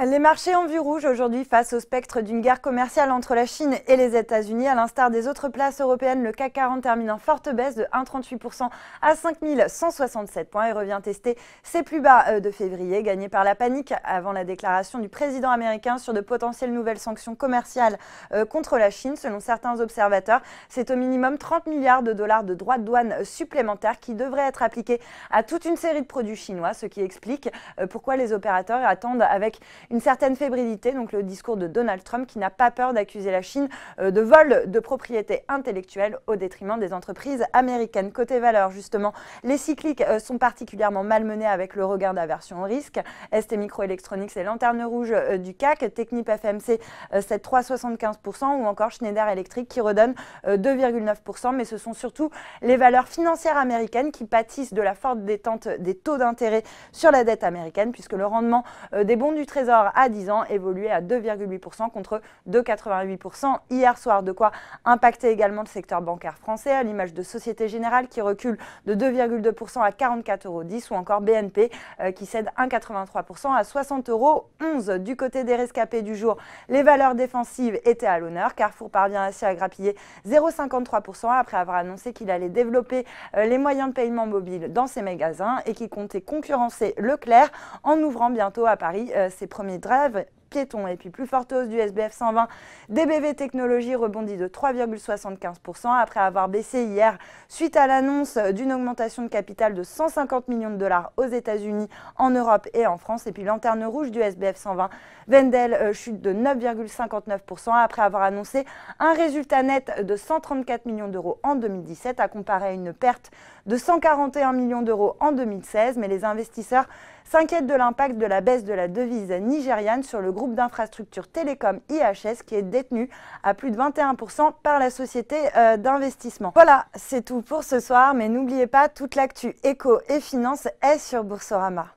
Les marchés en vue rouge aujourd'hui face au spectre d'une guerre commerciale entre la Chine et les États-Unis. À l'instar des autres places européennes, le CAC 40 termine en forte baisse de 1,38% à 5167 points et revient tester ses plus bas euh, de février, gagné par la panique avant la déclaration du président américain sur de potentielles nouvelles sanctions commerciales euh, contre la Chine. Selon certains observateurs, c'est au minimum 30 milliards de dollars de droits de douane euh, supplémentaires qui devraient être appliqués à toute une série de produits chinois, ce qui explique pourquoi les opérateurs attendent avec une certaine fébrilité, donc le discours de Donald Trump qui n'a pas peur d'accuser la Chine euh, de vol de propriété intellectuelle au détriment des entreprises américaines. Côté valeur, justement, les cycliques euh, sont particulièrement malmenés avec le regain d'aversion au risque. ST Microelectronics et Lanterne Rouge euh, du CAC, Technip FMC 7,375% ou encore Schneider Electric qui redonne 2,9%. Mais ce sont surtout les valeurs financières américaines qui pâtissent de la forte détente des taux d'intérêt sur la dette américaine puisque le rendement des bons du Trésor à 10 ans évolué à 2,8% contre 2,88% hier soir. De quoi impacter également le secteur bancaire français, à l'image de Société Générale qui recule de 2,2% à 44,10 euros ou encore BNP euh, qui cède 1,83% à 60,11 euros. Du côté des rescapés du jour, les valeurs défensives étaient à l'honneur. Carrefour parvient ainsi à grappiller 0,53% après avoir annoncé qu'il allait développer euh, les moyens de paiement mobile dans ses magasins et qu'il comptait concurrencer Leclerc en ouvrant bientôt à Paris euh, ses premiers premier drive piéton et puis plus forte hausse du SBF 120. DBV Technologies rebondit de 3,75% après avoir baissé hier suite à l'annonce d'une augmentation de capital de 150 millions de dollars aux États-Unis, en Europe et en France. Et puis lanterne rouge du SBF 120, Wendel euh, chute de 9,59% après avoir annoncé un résultat net de 134 millions d'euros en 2017 à comparer à une perte de 141 millions d'euros en 2016. Mais les investisseurs s'inquiète de l'impact de la baisse de la devise nigériane sur le groupe d'infrastructures télécom IHS qui est détenu à plus de 21% par la société euh, d'investissement. Voilà, c'est tout pour ce soir, mais n'oubliez pas, toute l'actu éco et finance est sur Boursorama.